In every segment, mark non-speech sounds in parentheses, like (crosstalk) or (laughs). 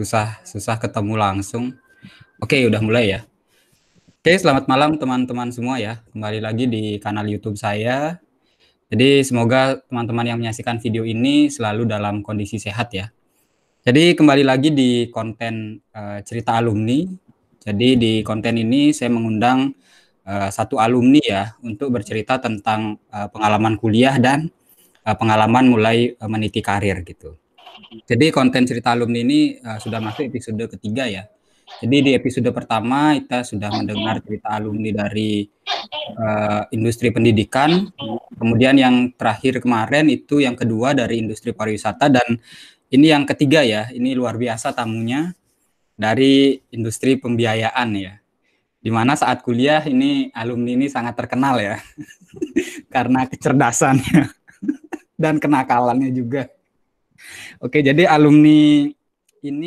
susah susah ketemu langsung. Oke, udah mulai ya. Oke, selamat malam teman-teman semua ya. Kembali lagi di kanal YouTube saya. Jadi semoga teman-teman yang menyaksikan video ini selalu dalam kondisi sehat ya. Jadi kembali lagi di konten uh, cerita alumni. Jadi di konten ini saya mengundang uh, satu alumni ya untuk bercerita tentang uh, pengalaman kuliah dan uh, pengalaman mulai uh, meniti karir gitu. Jadi konten cerita alumni ini uh, sudah masuk episode ketiga ya. Jadi di episode pertama kita sudah mendengar cerita alumni dari uh, industri pendidikan. Kemudian yang terakhir kemarin itu yang kedua dari industri pariwisata dan ini yang ketiga ya. Ini luar biasa tamunya dari industri pembiayaan ya. Dimana saat kuliah ini alumni ini sangat terkenal ya (laughs) karena kecerdasannya (laughs) dan kenakalannya juga. Oke, jadi alumni ini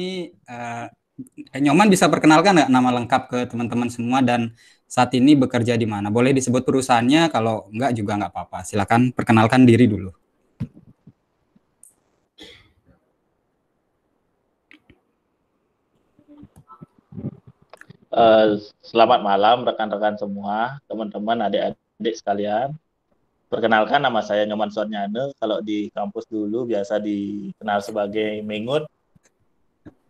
uh, Nyoman bisa perkenalkan nggak nama lengkap ke teman-teman semua dan saat ini bekerja di mana? Boleh disebut perusahaannya, kalau enggak juga enggak apa-apa. Silakan perkenalkan diri dulu. Uh, selamat malam rekan-rekan semua, teman-teman, adik-adik sekalian. Perkenalkan nama saya Nyoman Suaryane. Kalau di kampus dulu biasa dikenal sebagai Mengut.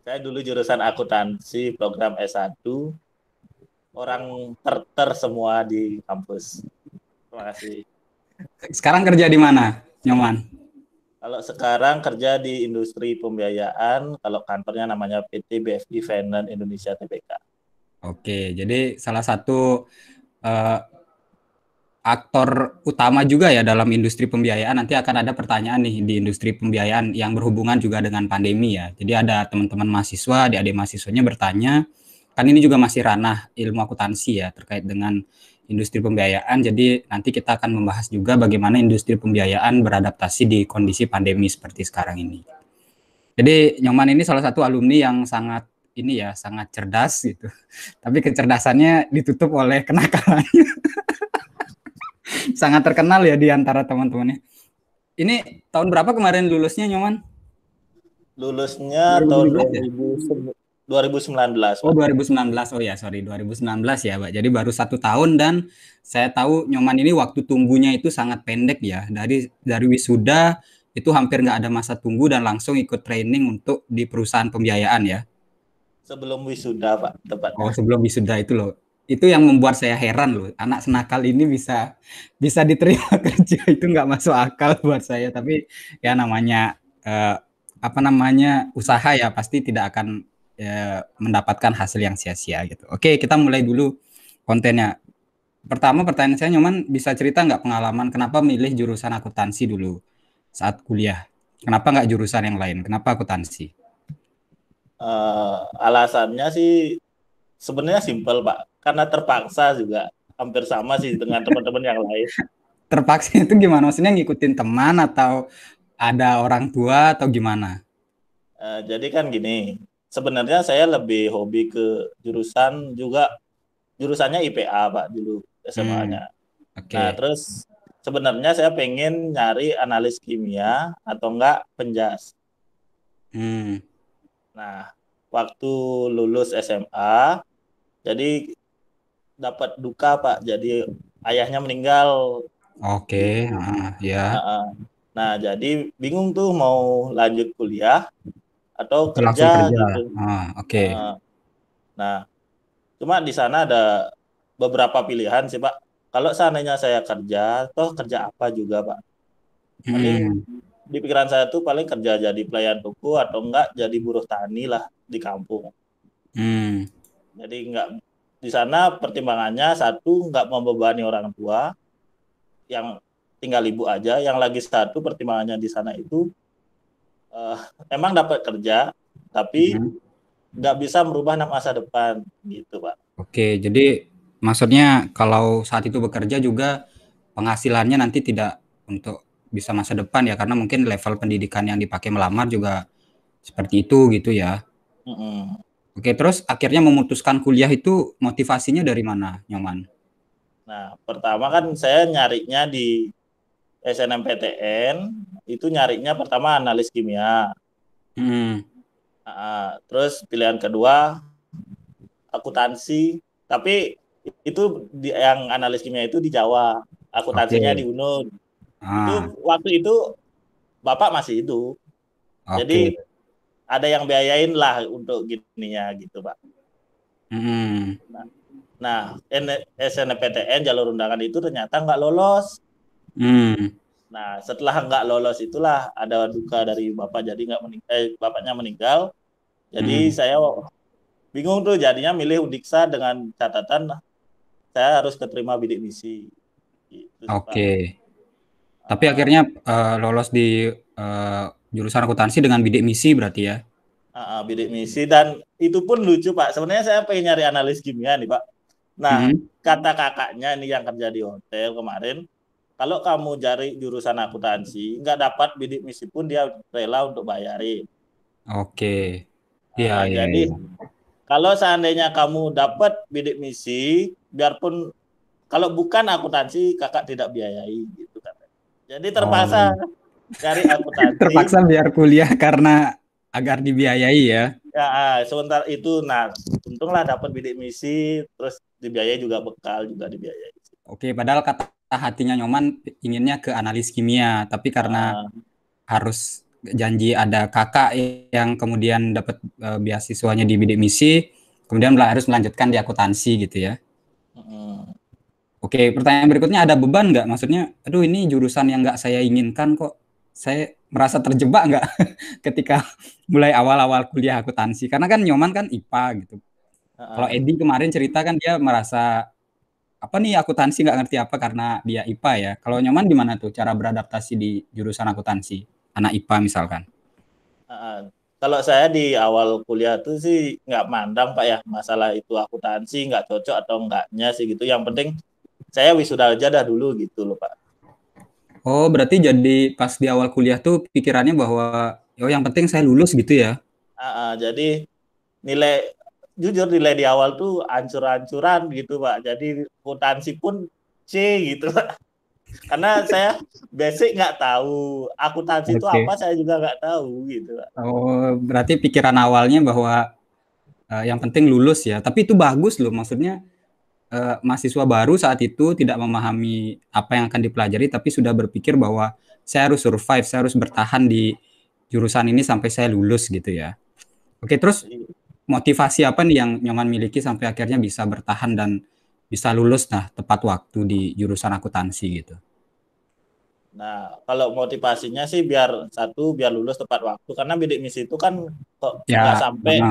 Saya dulu jurusan akuntansi program S1. Orang terter semua di kampus. Terima kasih. Sekarang kerja di mana, Nyoman? Kalau sekarang kerja di industri pembiayaan, kalau kantornya namanya PT BFI Finance Indonesia Tbk. Oke, jadi salah satu uh, aktor utama juga ya dalam industri pembiayaan. Nanti akan ada pertanyaan nih di industri pembiayaan yang berhubungan juga dengan pandemi ya. Jadi ada teman-teman mahasiswa, di adik mahasiswanya bertanya, kan ini juga masih ranah ilmu akuntansi ya terkait dengan industri pembiayaan. Jadi nanti kita akan membahas juga bagaimana industri pembiayaan beradaptasi di kondisi pandemi seperti sekarang ini. Jadi Nyoman ini salah satu alumni yang sangat ini ya sangat cerdas gitu. (laughs) Tapi kecerdasannya ditutup oleh kenakalannya. (laughs) (laughs) sangat terkenal ya di antara teman-temannya. Ini tahun berapa kemarin lulusnya Nyoman? Lulusnya 2019, tahun 2019. Ya? 2019. Oh, 2019. Oh ya, sorry 2019 ya, Pak. Jadi baru satu tahun dan saya tahu Nyoman ini waktu tunggunya itu sangat pendek ya. Dari dari wisuda itu hampir nggak ada masa tunggu dan langsung ikut training untuk di perusahaan pembiayaan ya. Sebelum wisuda, Pak, tepat. Oh, sebelum wisuda itu loh itu yang membuat saya heran loh anak senakal ini bisa bisa diterima (laughs) kerja itu nggak masuk akal buat saya tapi ya namanya eh, apa namanya usaha ya pasti tidak akan eh, mendapatkan hasil yang sia-sia gitu oke kita mulai dulu kontennya pertama pertanyaan saya nyoman bisa cerita nggak pengalaman kenapa milih jurusan akuntansi dulu saat kuliah kenapa nggak jurusan yang lain kenapa akuntansi uh, alasannya sih sebenarnya simpel pak karena terpaksa juga hampir sama sih dengan teman-teman yang lain. (laughs) Terpaksa itu gimana? Maksudnya ngikutin teman atau ada orang tua atau gimana? Uh, jadi kan gini, sebenarnya saya lebih hobi ke jurusan juga jurusannya IPA pak dulu SMA-nya. Hmm. Okay. Nah terus sebenarnya saya pengen nyari analis kimia atau enggak penjas. Hmm. Nah waktu lulus SMA, jadi dapat duka pak jadi ayahnya meninggal oke okay. uh, ya nah, nah jadi bingung tuh mau lanjut kuliah atau kerja, kerja. gitu uh, oke okay. nah, nah cuma di sana ada beberapa pilihan sih pak kalau seandainya saya kerja toh kerja apa juga pak paling hmm. di pikiran saya tuh paling kerja jadi pelayan toko atau enggak jadi buruh tani lah di kampung hmm. jadi enggak di sana pertimbangannya satu nggak membebani orang tua yang tinggal ibu aja, yang lagi satu pertimbangannya di sana itu uh, emang dapat kerja tapi mhm. nggak bisa merubah nama masa depan gitu pak. Oke, jadi maksudnya kalau saat itu bekerja juga penghasilannya nanti tidak untuk bisa masa depan ya karena mungkin level pendidikan yang dipakai melamar juga seperti itu gitu ya. Mm -hmm. Oke, terus akhirnya memutuskan kuliah itu motivasinya dari mana, Nyoman? Nah, pertama kan saya nyarinya di SNMPTN, itu nyarinya pertama analis kimia. Hmm. Nah, terus pilihan kedua akuntansi, tapi itu di, yang analis kimia itu di Jawa, akuntansinya okay. di UNUD. Ah. Itu waktu itu Bapak masih itu. Okay. Jadi ada yang biayain lah untuk gininya gitu pak. Hmm. Nah, nah SNPTN jalur undangan itu ternyata nggak lolos. Hmm. Nah setelah nggak lolos itulah ada duka dari bapak jadi nggak mening eh, bapaknya meninggal. Jadi hmm. saya bingung tuh jadinya milih Undiksa dengan catatan saya harus keterima bidik misi. Gitu, Oke. Okay. Tapi akhirnya uh, lolos di eh, Jurusan akuntansi dengan bidik misi berarti ya? Uh, bidik misi dan itu pun lucu Pak. Sebenarnya saya pengen nyari analis kimia nih Pak. Nah, hmm. kata kakaknya ini yang kerja di hotel kemarin, kalau kamu cari jurusan akuntansi, nggak dapat bidik misi pun dia rela untuk bayarin. Oke. Okay. Ya, nah, ya, jadi iya. kalau seandainya kamu dapat bidik misi, biarpun kalau bukan akuntansi kakak tidak biayai gitu kan. Jadi terpaksa oh cari akuntansi. Terpaksa biar kuliah karena agar dibiayai ya. Ya, ah, sebentar itu nah untunglah dapat bidik misi terus dibiayai juga bekal juga dibiayai. Oke, padahal kata hatinya Nyoman inginnya ke analis kimia, tapi karena uh. harus janji ada kakak yang kemudian dapat uh, beasiswanya di bidik misi, kemudian harus melanjutkan di akuntansi gitu ya. Oke, pertanyaan berikutnya ada beban nggak? Maksudnya, aduh ini jurusan yang nggak saya inginkan kok saya merasa terjebak nggak (laughs) ketika mulai awal-awal kuliah akuntansi karena kan Nyoman kan IPA gitu. Kalau Edi kemarin cerita kan dia merasa apa nih akuntansi nggak ngerti apa karena dia IPA ya. Kalau Nyoman gimana tuh cara beradaptasi di jurusan akuntansi anak IPA misalkan? Uh, kalau saya di awal kuliah tuh sih nggak mandang pak ya masalah itu akuntansi nggak cocok atau enggaknya sih gitu. Yang penting saya wisuda aja dah dulu gitu loh pak Oh, berarti jadi pas di awal kuliah tuh pikirannya bahwa oh yang penting saya lulus gitu ya. Uh, uh, jadi nilai jujur nilai di awal tuh ancur-ancuran gitu, Pak. Jadi potensi pun C gitu, Pak. Karena saya basic nggak tahu akuntansi okay. itu apa saya juga nggak tahu gitu, Oh, berarti pikiran awalnya bahwa uh, yang penting lulus ya. Tapi itu bagus loh maksudnya uh, mahasiswa baru saat itu tidak memahami apa yang akan dipelajari tapi sudah berpikir bahwa saya harus survive, saya harus bertahan di jurusan ini sampai saya lulus gitu ya. Oke, terus motivasi apa nih yang Nyoman miliki sampai akhirnya bisa bertahan dan bisa lulus nah tepat waktu di jurusan akuntansi gitu. Nah, kalau motivasinya sih biar satu biar lulus tepat waktu karena bidik misi itu kan kok ya, sampai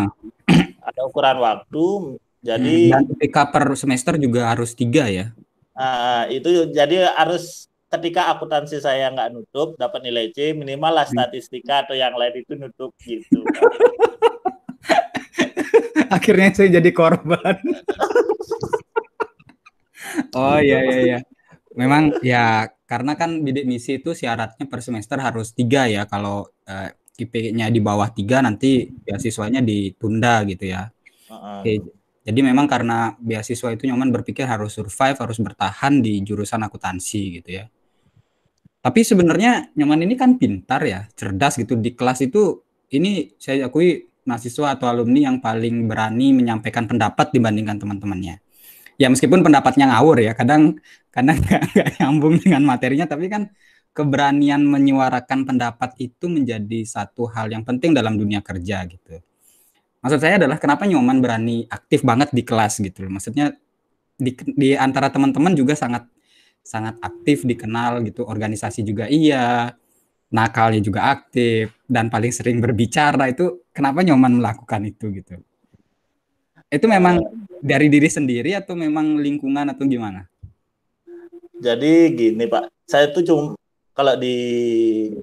ada ukuran waktu jadi hmm, dan PK per semester juga harus tiga ya. Uh, itu jadi harus ketika akuntansi saya nggak nutup dapat nilai C minimal lah hmm. statistika atau yang lain itu nutup gitu. (laughs) Akhirnya saya jadi korban. (laughs) oh iya iya ya, Memang ya karena kan bidik misi itu syaratnya per semester harus tiga ya kalau eh, IP-nya di bawah tiga nanti hmm. siswanya ditunda gitu ya. Uh -uh. Okay. Jadi memang karena beasiswa itu Nyoman berpikir harus survive, harus bertahan di jurusan akuntansi gitu ya. Tapi sebenarnya Nyoman ini kan pintar ya, cerdas gitu di kelas itu ini saya akui mahasiswa atau alumni yang paling berani menyampaikan pendapat dibandingkan teman-temannya. Ya meskipun pendapatnya ngawur ya, kadang karena (laughs) nggak nyambung dengan materinya, tapi kan keberanian menyuarakan pendapat itu menjadi satu hal yang penting dalam dunia kerja gitu maksud saya adalah kenapa Nyoman berani aktif banget di kelas gitu loh. Maksudnya di, di antara teman-teman juga sangat sangat aktif dikenal gitu, organisasi juga iya, nakalnya juga aktif dan paling sering berbicara itu kenapa Nyoman melakukan itu gitu. Itu memang dari diri sendiri atau memang lingkungan atau gimana? Jadi gini Pak, saya tuh cuma kalau di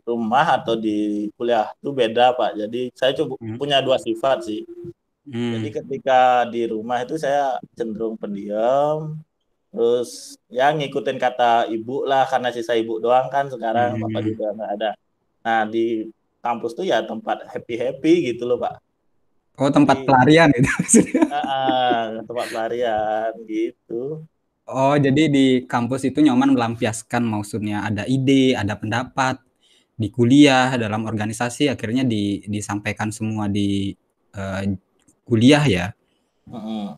rumah atau di kuliah itu beda pak jadi saya cukup hmm. punya dua sifat sih hmm. jadi ketika di rumah itu saya cenderung pendiam terus ya ngikutin kata ibu lah karena sisa ibu doang kan sekarang hmm. bapak juga nggak ada nah di kampus tuh ya tempat happy happy gitu loh pak oh tempat jadi, pelarian itu. uh, (laughs) tempat pelarian gitu Oh, jadi di kampus itu nyoman melampiaskan maksudnya ada ide, ada pendapat di kuliah, dalam organisasi akhirnya di, disampaikan semua di uh, kuliah ya. Uh-uh.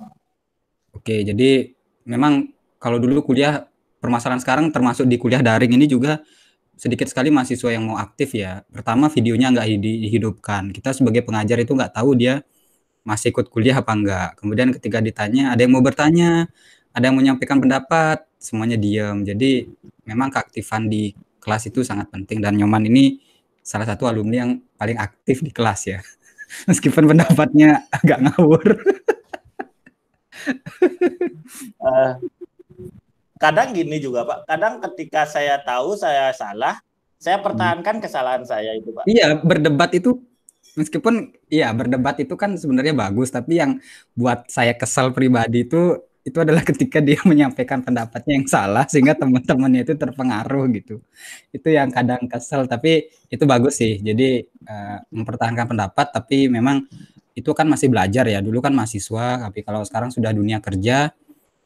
Oke, jadi memang kalau dulu kuliah permasalahan sekarang termasuk di kuliah daring ini juga sedikit sekali mahasiswa yang mau aktif ya. Pertama videonya nggak dihidupkan. Kita sebagai pengajar itu nggak tahu dia masih ikut kuliah apa enggak. Kemudian ketika ditanya, ada yang mau bertanya, ada yang menyampaikan pendapat, semuanya diam. Jadi memang keaktifan di kelas itu sangat penting dan Nyoman ini salah satu alumni yang paling aktif di kelas ya. (laughs) Meskipun pendapatnya agak ngawur. uh, (laughs) kadang gini juga Pak, kadang ketika saya tahu saya salah, saya hmm. pertahankan kesalahan saya itu Pak. Iya, berdebat itu meskipun iya berdebat itu kan sebenarnya bagus, tapi yang buat saya kesal pribadi itu itu adalah ketika dia (laughs) menyampaikan pendapatnya yang salah sehingga teman-temannya itu terpengaruh gitu. Itu yang kadang kesel tapi itu bagus sih. Jadi uh, mempertahankan pendapat tapi memang itu kan masih belajar ya. Dulu kan mahasiswa tapi kalau sekarang sudah dunia kerja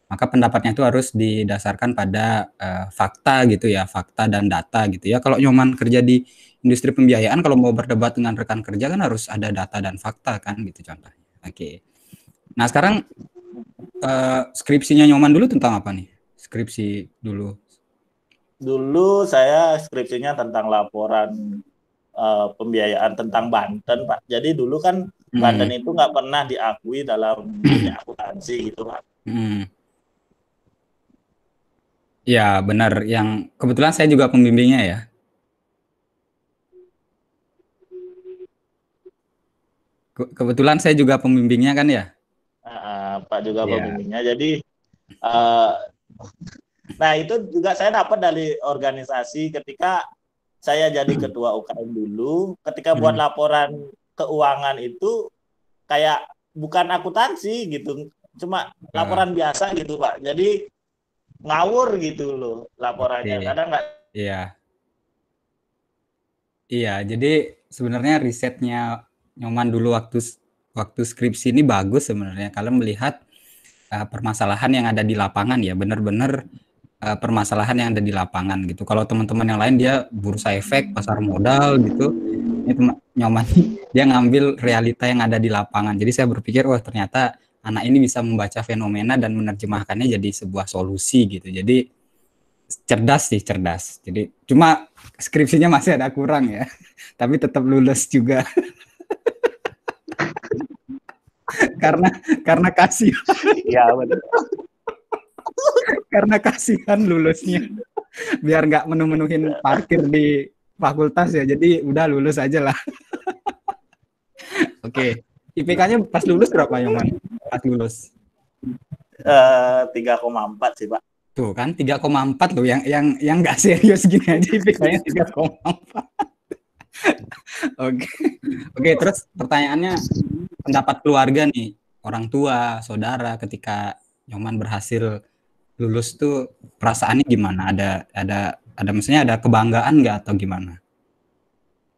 maka pendapatnya itu harus didasarkan pada uh, fakta gitu ya, fakta dan data gitu ya. Kalau nyoman kerja di industri pembiayaan kalau mau berdebat dengan rekan kerja kan harus ada data dan fakta kan gitu contohnya. Oke. Okay. Nah, sekarang Eh, skripsinya Nyoman dulu tentang apa nih? Skripsi dulu. Dulu saya skripsinya tentang laporan uh, pembiayaan tentang Banten, Pak. Jadi dulu kan hmm. Banten itu nggak pernah diakui dalam akuntansi gitu, Pak. Hmm. Ya benar. Yang kebetulan saya juga pembimbingnya ya. kebetulan saya juga pembimbingnya kan ya pak juga yeah. pemimpinnya. Jadi uh, nah itu juga saya dapat dari organisasi ketika saya jadi ketua UKM dulu, ketika hmm. buat laporan keuangan itu kayak bukan akuntansi gitu, cuma nah. laporan uh. biasa gitu pak. Jadi ngawur gitu loh laporannya, okay. kadang nggak. Iya. Yeah. Iya, jadi sebenarnya risetnya Nyoman dulu waktu waktu skripsi ini bagus sebenarnya kalau melihat uh, permasalahan yang ada di lapangan ya benar-benar uh, permasalahan yang ada di lapangan gitu. Kalau teman-teman yang lain dia bursa efek, pasar modal gitu. Ini teman nyoman (laughs) dia ngambil realita yang ada di lapangan. Jadi saya berpikir wah ternyata anak ini bisa membaca fenomena dan menerjemahkannya jadi sebuah solusi gitu. Jadi cerdas sih cerdas. Jadi cuma skripsinya masih ada kurang ya. (laughs) Tapi tetap lulus juga. (laughs) (laughs) karena karena kasihan. ya benar. (laughs) karena kasihan lulusnya. Biar nggak menu-menuhin parkir di fakultas ya. Jadi udah lulus aja lah. (laughs) Oke. Okay. IPK-nya pas lulus berapa, Yoman? Pas lulus. Eh, tiga koma empat sih, Pak. Tuh kan tiga koma empat loh yang yang yang nggak serius gini aja IPK-nya tiga 3,4. Oke. Oke, terus pertanyaannya pendapat keluarga nih, orang tua, saudara ketika Nyoman berhasil lulus tuh perasaannya gimana? Ada ada ada maksudnya ada kebanggaan nggak atau gimana?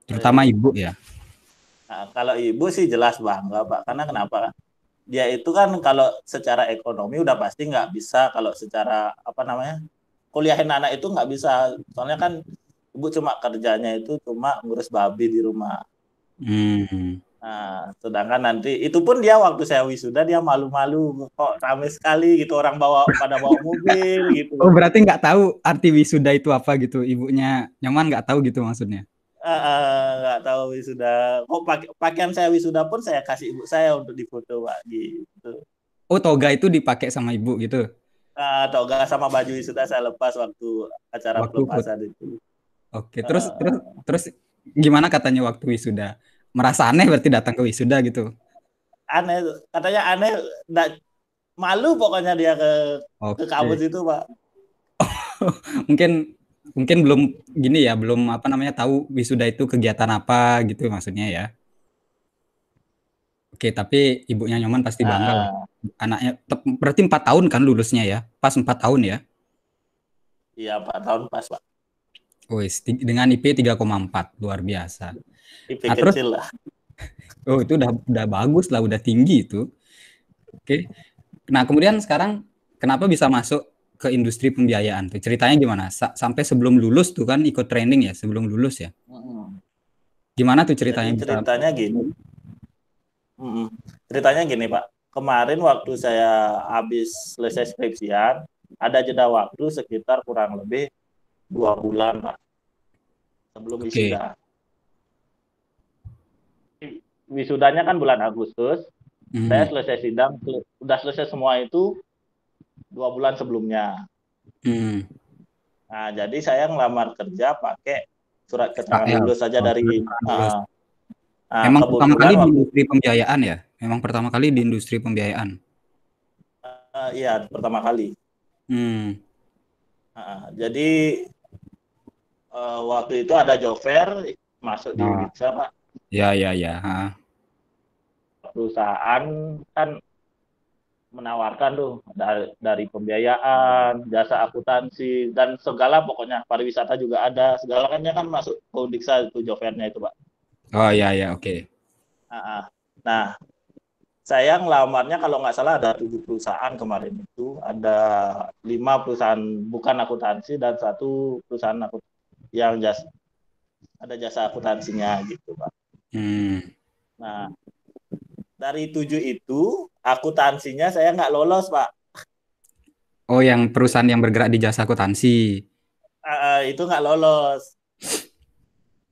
Terutama iya. ibu ya. Nah, kalau ibu sih jelas bangga pak, karena kenapa? Dia itu kan kalau secara ekonomi udah pasti nggak bisa, kalau secara apa namanya kuliahin anak itu nggak bisa, soalnya kan ibu cuma kerjanya itu cuma ngurus babi di rumah. Hmm. Nah, sedangkan nanti itu pun dia waktu saya wisuda dia malu-malu kok rame sekali gitu orang bawa pada bawa mobil (laughs) gitu. Oh berarti nggak tahu arti wisuda itu apa gitu ibunya nyaman nggak tahu gitu maksudnya? nggak uh, uh, tahu wisuda. Kok pake, pakaian saya wisuda pun saya kasih ibu saya untuk difoto pak gitu. Oh toga itu dipakai sama ibu gitu? Uh, toga sama baju wisuda saya lepas waktu acara waktu pelepasan itu. Oke, terus uh, terus terus gimana katanya waktu wisuda? Merasa aneh berarti datang ke wisuda gitu? Aneh, katanya aneh, nggak malu pokoknya dia ke okay. ke kampus itu pak. (laughs) mungkin mungkin belum gini ya, belum apa namanya tahu wisuda itu kegiatan apa gitu maksudnya ya. Oke, tapi ibunya Nyoman pasti bangga. Uh, Anaknya berarti empat tahun kan lulusnya ya? Pas empat tahun ya? Iya, empat tahun pas, Pak. Wis, oh, dengan IP 3,4 luar biasa. IP nah, terus, lah. (laughs) Oh, itu udah udah bagus lah, udah tinggi itu. Oke. Okay. Nah, kemudian sekarang kenapa bisa masuk ke industri pembiayaan tuh? Ceritanya gimana? S sampai sebelum lulus tuh kan ikut training ya, sebelum lulus ya. Gimana tuh ceritanya? Jadi, ceritanya bisa... gini. Mm -mm. Ceritanya gini, Pak. Kemarin waktu saya habis selesai skripsian, ada jeda waktu sekitar kurang lebih dua bulan lah sebelum okay. wisuda. Wisudanya kan bulan Agustus, mm saya selesai sidang, sudah selesai semua itu dua bulan sebelumnya. Mm. Nah, jadi saya ngelamar kerja pakai surat keterangan ah, lulus saja dari uh, uh, Memang pertama kali waktu, di industri pembiayaan ya? Memang pertama kali di industri pembiayaan? Uh, iya, pertama kali. Hmm. Uh, jadi uh, waktu itu ada Jover masuk di nah. Indonesia pak ya ya ya ha. perusahaan kan menawarkan tuh dari, dari pembiayaan jasa akuntansi dan segala pokoknya pariwisata juga ada segalanya kan masuk ke Undiksa itu Jovernya itu pak oh ya ya oke okay. nah, nah saya ngelamarnya kalau nggak salah ada tujuh perusahaan kemarin itu ada lima perusahaan bukan akuntansi dan satu perusahaan akuntansi yang jasa ada jasa akuntansinya gitu pak. Hmm. Nah dari tujuh itu akuntansinya saya nggak lolos pak. Oh yang perusahaan yang bergerak di jasa akuntansi. Uh, itu nggak lolos.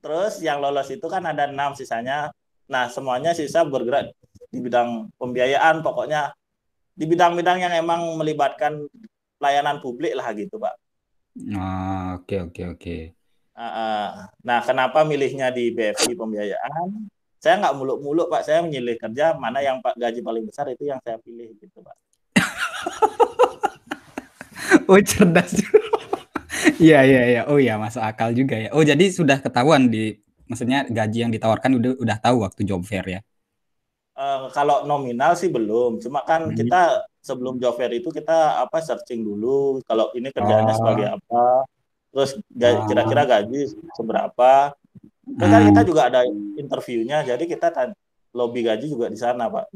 Terus yang lolos itu kan ada enam sisanya. Nah semuanya sisa bergerak di bidang pembiayaan pokoknya di bidang-bidang yang emang melibatkan layanan publik lah gitu pak. Ah, oke oke oke Nah. nah, kenapa milihnya di BFI pembiayaan? Saya nggak muluk-muluk, Pak. Saya menyilih kerja mana yang Pak gaji paling besar itu yang saya pilih gitu, Pak. (laughs) oh, cerdas. (laughs) Iya, iya, iya. Oh, ya masuk akal juga ya. Oh, jadi sudah ketahuan di maksudnya gaji yang ditawarkan udah udah tahu waktu job fair ya. Uh, kalau nominal sih belum. Cuma kan hmm. kita sebelum job fair itu kita apa searching dulu kalau ini kerjaannya oh. sebagai apa terus kira-kira gaji seberapa kan, hmm. kita juga ada interviewnya jadi kita kan, lobby gaji juga di sana pak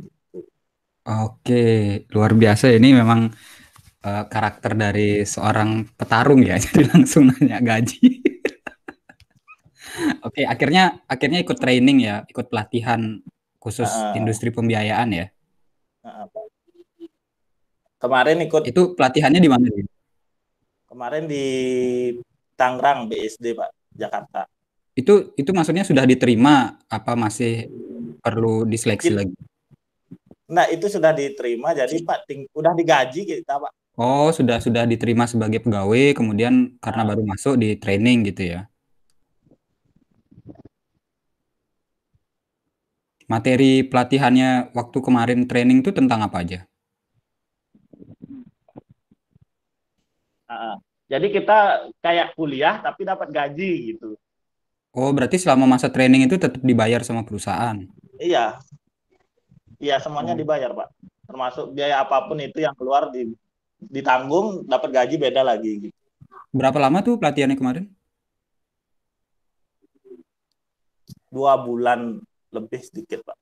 Oke, luar biasa ini memang uh, karakter dari seorang petarung ya. (laughs) Jadi langsung nanya gaji. (laughs) Oke, akhirnya akhirnya ikut training ya, ikut pelatihan khusus uh, industri pembiayaan ya. Uh, kemarin ikut Itu pelatihannya di mana? Kemarin di Tangerang BSD Pak Jakarta. Itu itu maksudnya sudah diterima apa masih perlu diseleksi lagi? Nah itu sudah diterima jadi Pak ting udah digaji kita Pak. Oh sudah sudah diterima sebagai pegawai kemudian karena baru masuk di training gitu ya? Materi pelatihannya waktu kemarin training itu tentang apa aja? Uh, jadi kita kayak kuliah tapi dapat gaji gitu. Oh, berarti selama masa training itu tetap dibayar sama perusahaan? Iya. Iya, semuanya oh. dibayar, Pak. Termasuk biaya apapun itu yang keluar di ditanggung dapat gaji beda lagi gitu. Berapa lama tuh pelatihannya kemarin? Dua bulan lebih sedikit, Pak.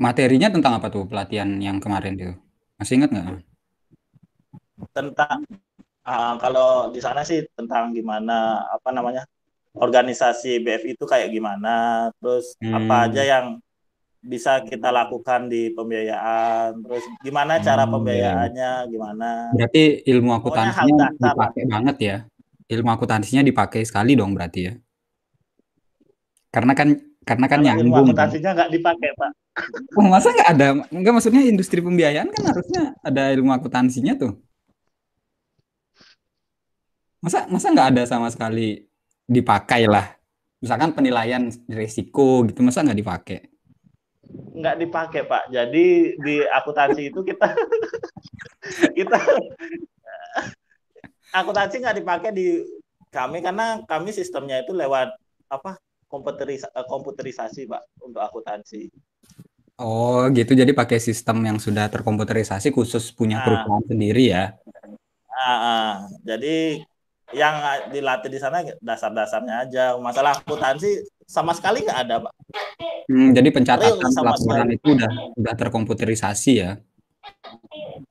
Materinya tentang apa tuh pelatihan yang kemarin itu? Masih ingat nggak? Tentang Ah, kalau di sana sih tentang gimana apa namanya organisasi BF itu kayak gimana, terus hmm. apa aja yang bisa kita lakukan di pembiayaan, terus gimana hmm, cara iya. pembiayaannya, ya. gimana. Berarti ilmu akuntansinya dipakai banget ya? Ilmu akuntansinya dipakai sekali dong berarti ya? Karena kan karena kan yang Ilmu kan. akuntansinya nggak dipakai pak. Oh, masa nggak ada? Nggak maksudnya industri pembiayaan kan harusnya ada ilmu akuntansinya tuh masa masa nggak ada sama sekali dipakai lah misalkan penilaian risiko gitu masa nggak dipakai nggak dipakai pak jadi di akuntansi itu kita (laughs) kita akuntansi nggak dipakai di kami karena kami sistemnya itu lewat apa komputerisa, eh, komputerisasi pak untuk akuntansi Oh gitu, jadi pakai sistem yang sudah terkomputerisasi khusus punya ah. perusahaan sendiri ya? Uh, ah. Jadi yang dilatih di sana dasar-dasarnya aja. Masalah akuntansi sama sekali nggak ada, Pak. Hmm, jadi pencatatan sama laporan sekali. itu udah udah terkomputerisasi ya.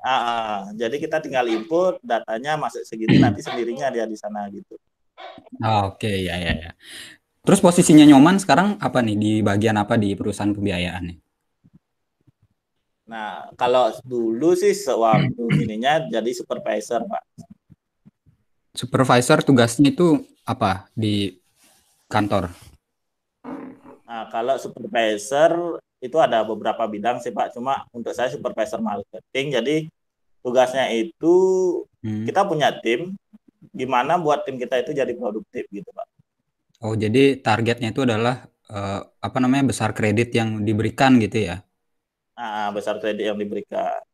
Ah, ah. jadi kita tinggal input datanya masuk segitu (clears throat) nanti sendirinya dia di sana gitu. Ah, oke, okay, ya ya ya. Terus posisinya Nyoman sekarang apa nih di bagian apa di perusahaan pembiayaan nih? Nah, kalau dulu sih sewaktu (clears throat) ininya jadi supervisor, Pak. Supervisor tugasnya itu apa di kantor? Nah, kalau supervisor itu ada beberapa bidang sih Pak. Cuma untuk saya supervisor marketing, jadi tugasnya itu hmm. kita punya tim, gimana buat tim kita itu jadi produktif gitu Pak. Oh, jadi targetnya itu adalah eh, apa namanya besar kredit yang diberikan gitu ya? Nah, besar kredit yang diberikan.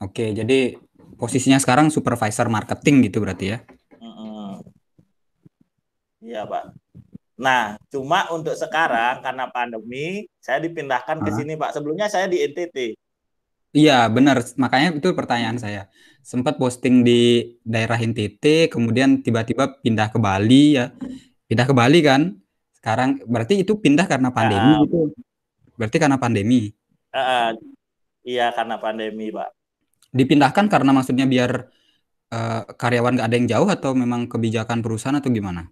Oke, jadi posisinya sekarang supervisor marketing gitu berarti ya? Iya pak. Nah cuma untuk sekarang karena pandemi saya dipindahkan ke sini pak. Sebelumnya saya di NTT. Iya benar makanya itu pertanyaan saya sempat posting di daerah NTT kemudian tiba-tiba pindah ke Bali ya pindah ke Bali kan sekarang berarti itu pindah karena pandemi uh, gitu berarti karena pandemi iya karena pandemi pak dipindahkan karena maksudnya biar uh, karyawan gak ada yang jauh atau memang kebijakan perusahaan atau gimana?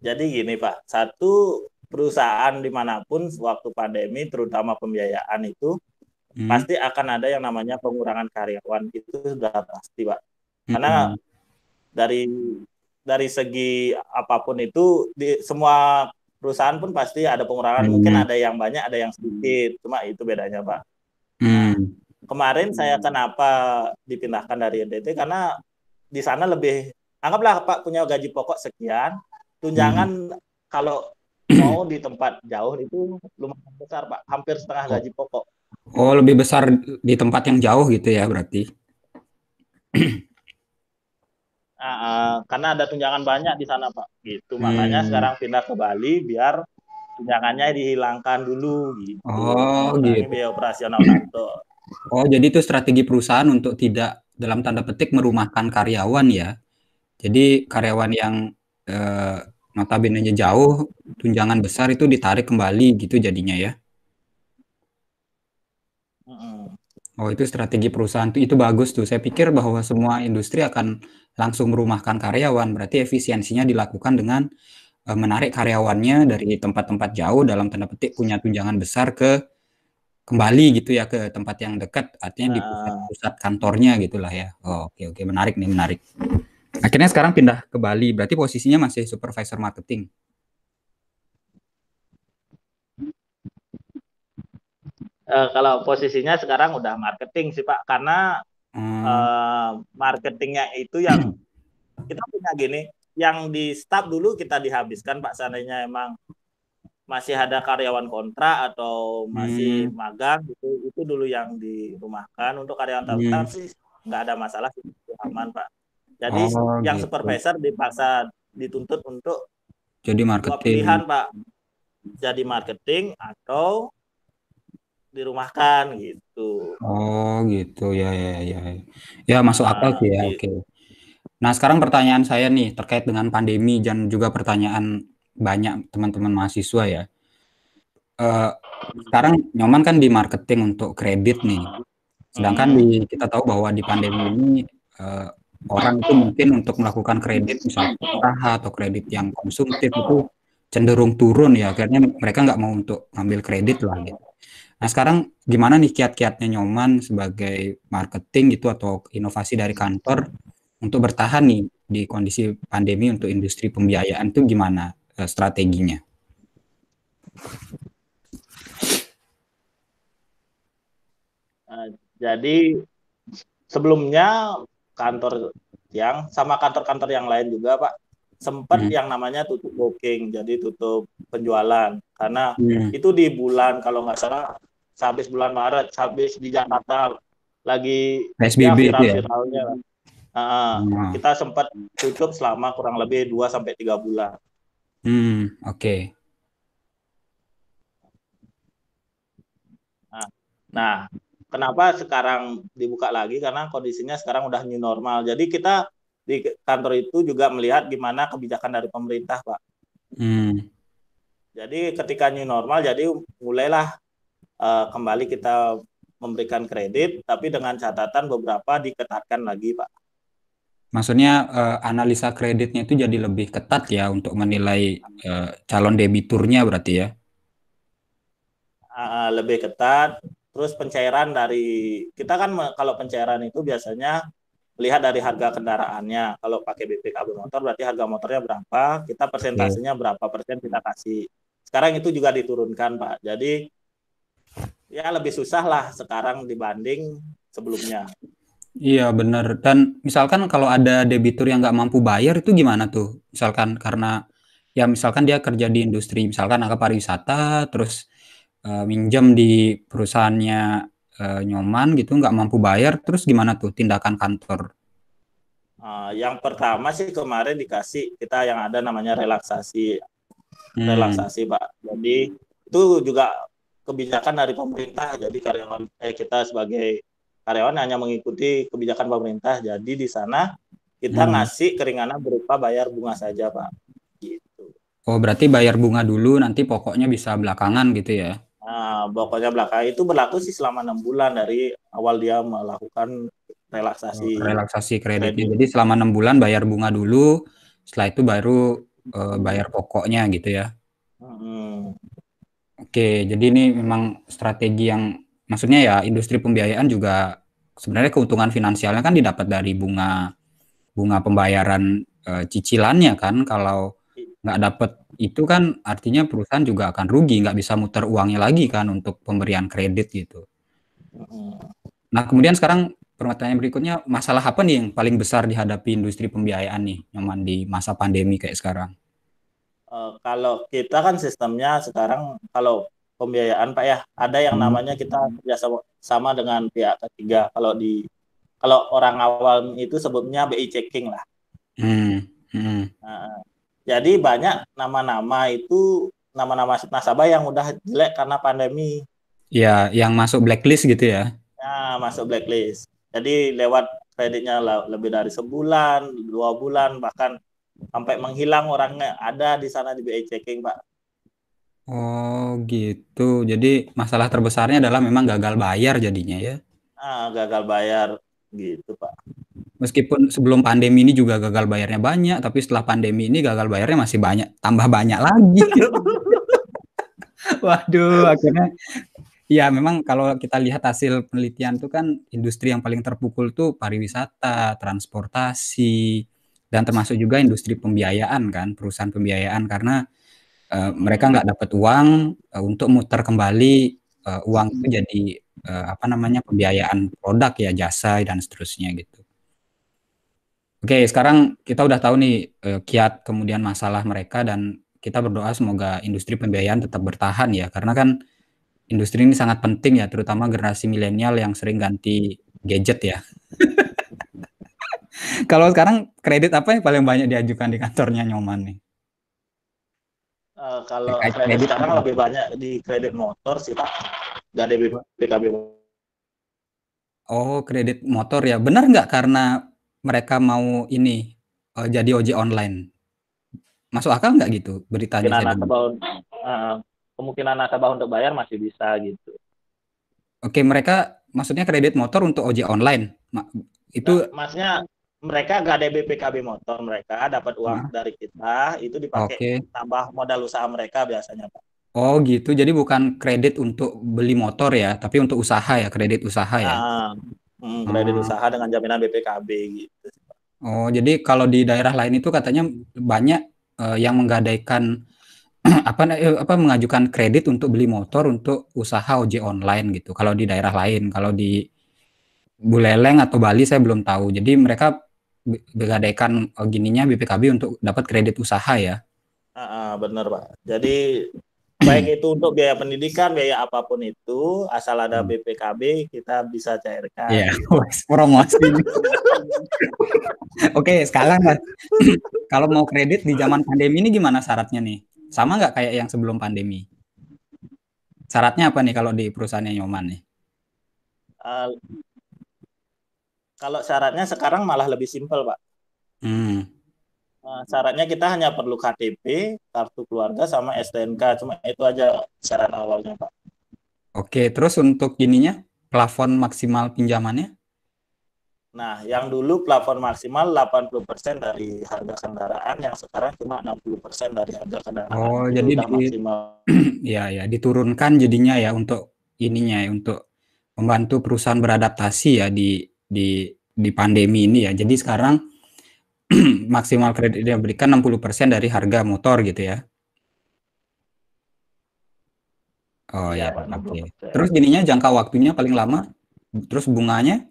Jadi gini Pak, satu perusahaan dimanapun waktu pandemi terutama pembiayaan itu hmm. pasti akan ada yang namanya pengurangan karyawan itu sudah pasti Pak. Karena hmm. dari dari segi apapun itu di semua perusahaan pun pasti ada pengurangan hmm. mungkin ada yang banyak ada yang sedikit cuma itu bedanya Pak. Hmm. Kemarin saya hmm. kenapa dipindahkan dari NTT karena di sana lebih anggaplah Pak punya gaji pokok sekian, tunjangan hmm. kalau mau di tempat jauh itu lumayan besar Pak, hampir setengah oh. gaji pokok. Oh, lebih besar di tempat yang jauh gitu ya berarti. uh, (clears throat) karena ada tunjangan banyak di sana Pak, gitu. Makanya hmm. sekarang pindah ke Bali biar tunjangannya dihilangkan dulu gitu. Oh, gitu. Biaya operasional kantor. Oh, jadi itu strategi perusahaan untuk tidak dalam tanda petik merumahkan karyawan ya. Jadi karyawan yang eh, notabene jauh, tunjangan besar itu ditarik kembali gitu jadinya ya. Oh itu strategi perusahaan itu, itu bagus tuh. Saya pikir bahwa semua industri akan langsung merumahkan karyawan. Berarti efisiensinya dilakukan dengan eh, menarik karyawannya dari tempat-tempat jauh dalam tanda petik punya tunjangan besar ke kembali gitu ya ke tempat yang dekat artinya di pusat, ah. pusat kantornya gitulah ya oh, oke okay, oke okay. menarik nih menarik akhirnya sekarang pindah ke Bali berarti posisinya masih supervisor marketing uh, kalau posisinya sekarang udah marketing sih pak karena hmm. uh, marketingnya itu yang (clears throat) kita punya gini yang di staff dulu kita dihabiskan pak seandainya emang masih ada karyawan kontrak atau masih hmm. magang gitu itu dulu yang dirumahkan untuk karyawan hmm. tetap hmm. sih nggak ada masalah aman pak jadi oh, yang gitu. supervisor dipaksa dituntut untuk jadi marketing pilihan pak jadi marketing atau dirumahkan gitu oh gitu ya ya ya ya, ya masuk nah, akal sih ya gitu. oke okay. nah sekarang pertanyaan saya nih terkait dengan pandemi dan juga pertanyaan banyak teman-teman mahasiswa ya. Uh, sekarang nyoman kan di marketing untuk kredit nih. Sedangkan di, kita tahu bahwa di pandemi ini uh, orang itu mungkin untuk melakukan kredit misalnya usaha atau kredit yang konsumtif itu cenderung turun ya. Akhirnya mereka nggak mau untuk ngambil kredit lagi. Gitu. Nah sekarang gimana nih kiat-kiatnya nyoman sebagai marketing gitu atau inovasi dari kantor untuk bertahan nih di kondisi pandemi untuk industri pembiayaan itu gimana? Eh, strateginya. Nah, jadi sebelumnya kantor yang sama kantor-kantor yang lain juga Pak sempat hmm. yang namanya tutup booking jadi tutup penjualan karena hmm. itu di bulan kalau nggak salah habis bulan Maret habis di Jakarta lagi sbb ya, viral ya? Nah, hmm. kita sempat tutup selama kurang lebih 2 sampai tiga bulan Hmm, oke. Nah, nah, kenapa sekarang dibuka lagi? Karena kondisinya sekarang udah new normal. Jadi kita di kantor itu juga melihat gimana kebijakan dari pemerintah, Pak. Hmm. Jadi ketika new normal, jadi mulailah uh, kembali kita memberikan kredit, tapi dengan catatan beberapa diketatkan lagi, Pak. Maksudnya uh, analisa kreditnya itu jadi lebih ketat ya untuk menilai uh, calon debiturnya berarti ya? Uh, lebih ketat. Terus pencairan dari kita kan kalau pencairan itu biasanya lihat dari harga kendaraannya. Kalau pakai BPKB motor berarti harga motornya berapa, kita persentasenya berapa persen kita kasih. Sekarang itu juga diturunkan Pak. Jadi ya lebih susah lah sekarang dibanding sebelumnya. Iya benar. Dan misalkan kalau ada debitur yang nggak mampu bayar itu gimana tuh? Misalkan karena ya misalkan dia kerja di industri misalkan agak pariwisata terus uh, eh, minjam di perusahaannya uh, Nyoman gitu nggak mampu bayar terus gimana tuh tindakan kantor? Uh, yang pertama sih kemarin dikasih kita yang ada namanya relaksasi hmm. relaksasi pak jadi itu juga kebijakan dari pemerintah jadi karyawan eh, kita sebagai karyawan hanya mengikuti kebijakan pemerintah. Jadi di sana kita hmm. ngasih keringanan berupa bayar bunga saja, Pak. Gitu. Oh, berarti bayar bunga dulu nanti pokoknya bisa belakangan gitu ya. Nah, pokoknya belakang itu berlaku sih selama enam bulan dari awal dia melakukan relaksasi. Oh, relaksasi kreditnya. Kredit. Jadi selama enam bulan bayar bunga dulu, setelah itu baru uh, bayar pokoknya gitu ya. Hmm. Oke, jadi ini memang strategi yang maksudnya ya industri pembiayaan juga sebenarnya keuntungan finansialnya kan didapat dari bunga bunga pembayaran e, cicilannya kan kalau nggak dapat itu kan artinya perusahaan juga akan rugi nggak bisa muter uangnya lagi kan untuk pemberian kredit gitu nah kemudian sekarang pertanyaan berikutnya masalah apa nih yang paling besar dihadapi industri pembiayaan nih nyaman di masa pandemi kayak sekarang e, kalau kita kan sistemnya sekarang kalau pembiayaan pak ya ada yang hmm. namanya kita biasa sama dengan pihak ketiga. Kalau di kalau orang awam itu sebutnya BI checking lah. Hmm. Hmm. Nah, jadi banyak nama-nama itu nama-nama nasabah yang udah jelek karena pandemi. Ya, yang masuk blacklist gitu ya? Ya, masuk blacklist. Jadi lewat kreditnya lebih dari sebulan, dua bulan, bahkan sampai menghilang orangnya ada di sana di BI checking, Pak. Oh gitu. Jadi masalah terbesarnya adalah memang gagal bayar jadinya ya. Ah, gagal bayar gitu, Pak. Meskipun sebelum pandemi ini juga gagal bayarnya banyak, tapi setelah pandemi ini gagal bayarnya masih banyak, tambah banyak lagi. (laughs) Waduh, akhirnya ya memang kalau kita lihat hasil penelitian tuh kan industri yang paling terpukul tuh pariwisata, transportasi, dan termasuk juga industri pembiayaan kan, perusahaan pembiayaan karena uh, mereka nggak dapat uang uh, untuk muter kembali uh, uang itu jadi uh, apa namanya pembiayaan produk ya jasa dan seterusnya gitu. Oke, sekarang kita udah tahu nih uh, kiat kemudian masalah mereka dan kita berdoa semoga industri pembiayaan tetap bertahan ya karena kan industri ini sangat penting ya terutama generasi milenial yang sering ganti gadget ya. (laughs) Kalau sekarang kredit apa yang paling banyak diajukan di kantornya Nyoman nih? kalau kredit sekarang lebih banyak di kredit motor sih pak nggak ada BKB oh kredit motor ya benar nggak karena mereka mau ini uh, jadi ojek online masuk akal nggak gitu beritanya kemungkinan nasabah, uh, kemungkinan nasabah untuk bayar masih bisa gitu oke mereka maksudnya kredit motor untuk ojek online itu nah, maksudnya mereka nggak ada BPKB motor mereka dapat uang nah. dari kita itu dipakai okay. tambah modal usaha mereka biasanya pak. Oh gitu, jadi bukan kredit untuk beli motor ya, tapi untuk usaha ya, kredit usaha ya. Ah, hmm, ah. kredit hmm. usaha dengan jaminan BPKB gitu. Oh jadi kalau di daerah lain itu katanya banyak uh, yang menggadaikan (clears throat) apa eh, apa mengajukan kredit untuk beli motor untuk usaha ojek online gitu. Kalau di daerah lain, kalau di Buleleng atau Bali saya belum tahu. Jadi mereka bergadaikan eh, gininya BPKB untuk dapat kredit usaha ya. Uh, benar Pak. Jadi baik itu untuk biaya pendidikan, biaya apapun itu, asal ada BPKB hmm. kita bisa cairkan. Iya, (laughs) promosi. Oke, sekarang Mas. Kalau mau kredit di zaman pandemi ini gimana syaratnya nih? Sama nggak kayak yang sebelum pandemi? Syaratnya apa nih kalau di perusahaannya Nyoman nih? Uh, kalau syaratnya sekarang malah lebih simpel, Pak. Hmm. Nah, syaratnya kita hanya perlu KTP, kartu keluarga, sama STNK. Cuma itu aja syarat awalnya, Pak. Oke, terus untuk ininya, plafon maksimal pinjamannya? Nah, yang dulu plafon maksimal 80% dari harga kendaraan, yang sekarang cuma 60% dari harga kendaraan. Oh, itu jadi di, maksimal. (clears throat) ya ya diturunkan jadinya ya untuk ininya ya untuk membantu perusahaan beradaptasi ya di di di pandemi ini ya. Jadi sekarang (clears throat) maksimal kredit yang diberikan 60% dari harga motor gitu ya. Oh ya, ya oke. Okay. Terus jadinya jangka waktunya paling lama, terus bunganya?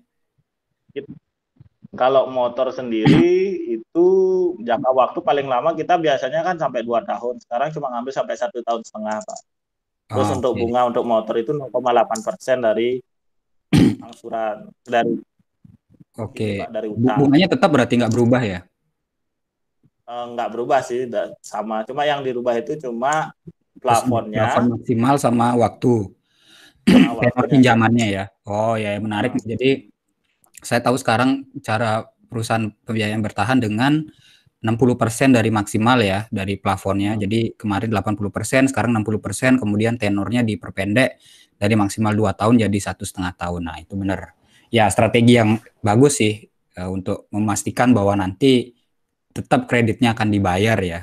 Kalau motor sendiri (clears throat) itu jangka waktu paling lama kita biasanya kan sampai dua tahun. Sekarang cuma ngambil sampai satu tahun setengah, Pak. Terus oh, untuk okay. bunga untuk motor itu 0,8 persen dari (clears throat) angsuran dari Oke. Okay. Bunganya tetap berarti nggak berubah ya? Uh, berubah sih, sama. Cuma yang dirubah itu cuma plafonnya. Plafon maksimal sama waktu. Sama (clears throat) pinjamannya ya. Oh ya, ya menarik. Hmm. Jadi saya tahu sekarang cara perusahaan pembiayaan bertahan dengan 60% dari maksimal ya dari plafonnya. Hmm. Jadi kemarin 80%, sekarang 60%, kemudian tenornya diperpendek dari maksimal 2 tahun jadi satu setengah tahun. Nah, itu benar ya strategi yang bagus sih uh, untuk memastikan bahwa nanti tetap kreditnya akan dibayar ya.